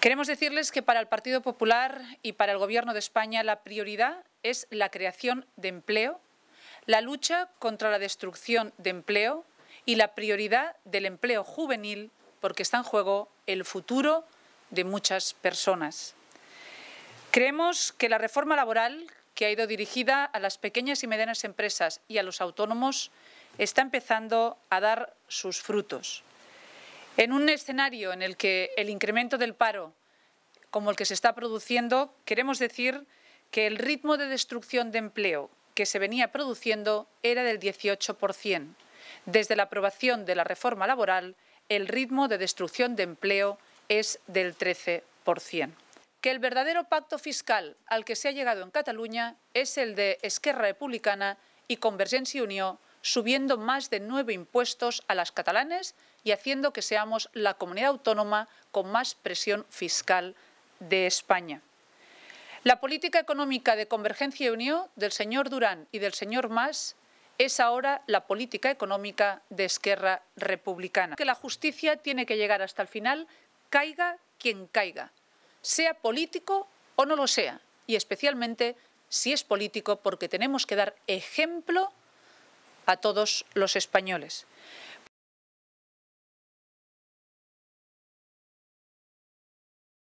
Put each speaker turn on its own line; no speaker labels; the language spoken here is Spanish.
Queremos decirles que para el Partido Popular y para el Gobierno de España la prioridad es la creación de empleo, la lucha contra la destrucción de empleo y la prioridad del empleo juvenil porque está en juego el futuro de muchas personas. Creemos que la reforma laboral que ha ido dirigida a las pequeñas y medianas empresas y a los autónomos está empezando a dar sus frutos. En un escenario en el que el incremento del paro, como el que se está produciendo, queremos decir que el ritmo de destrucción de empleo que se venía produciendo era del 18%. Desde la aprobación de la reforma laboral, el ritmo de destrucción de empleo es del 13%. Que el verdadero pacto fiscal al que se ha llegado en Cataluña es el de Esquerra Republicana y Convergencia y Unió subiendo más de nueve impuestos a las catalanes y haciendo que seamos la comunidad autónoma con más presión fiscal de España. La política económica de convergencia y unión del señor Durán y del señor Mas es ahora la política económica de Esquerra Republicana. Que la justicia tiene que llegar hasta el final, caiga quien caiga, sea político o no lo sea, y especialmente si es político, porque tenemos que dar ejemplo a todos los españoles.